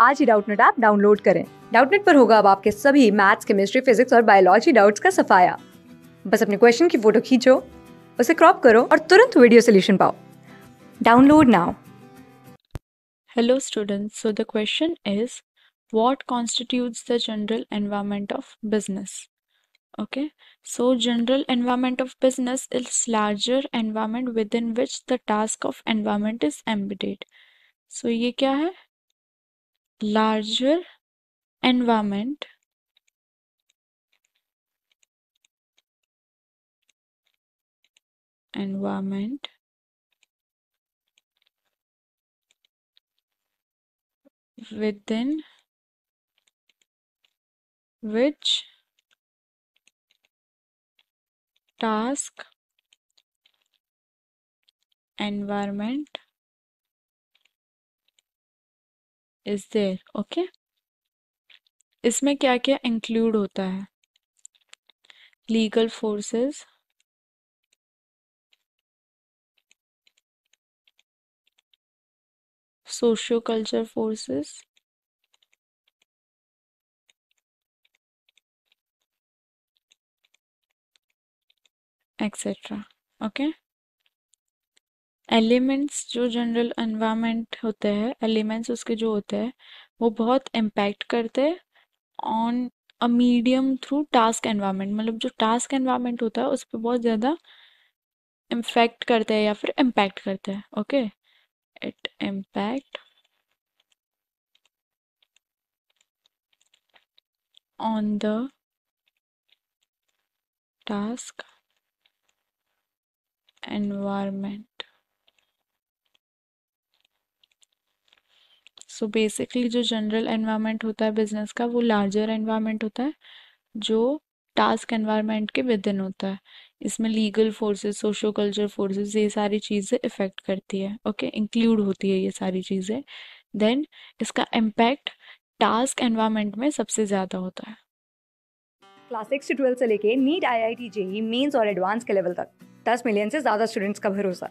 आज ही Doubtnut app download करें डाउटनेट पर होगा अब आपके सभी मैथ्स केमिस्ट्री फिजिक्स और बायोलॉजी डाउट्स का सफाया बस अपने क्वेश्चन की फोटो खींचो उसे क्रॉप करो और तुरंत वीडियो सोल्यूशन पाओ download now hello students so the is what constitutes the general environment of business okay so general environment of business is larger environment within which the task of environment is embedded so ये क्या है larger environment environment within which task environment is there okay इसमें क्या क्या include होता है legal forces socio culture forces etcetera okay okay? Elements जो general environment होते हैं एलिमेंट्स उसके जो होते हैं वो बहुत इम्पैक्ट करते हैं on a medium through task environment मतलब जो टास्क एनवायरनमेंट होता है उस पर बहुत ज़्यादा इम्फेक्ट करते हैं या फिर इम्पैक्ट करते हैं okay it impact on the task environment so so basically जो जनरल एनवायरनमेंट होता है बिजनेस का वो लार्जर एनवायरनमेंट होता है जो टास्क एनवायरनमेंट के विद इन होता है इसमें legal forces socio culture forces ये सारी चीज़ें इफ़ेक्ट करती है ओके okay? इंक्लूड होती है ये सारी चीज़ें देन इसका इम्पैक्ट टास्क एनवायरनमेंट में सबसे ज़्यादा होता है क्लास सिक्स से ट्वेल्थ से लेके NEET I I T JEE mains और एडवांस के लेवल तक दस मिलियन से ज़्यादा स्टूडेंट्स का भरोसा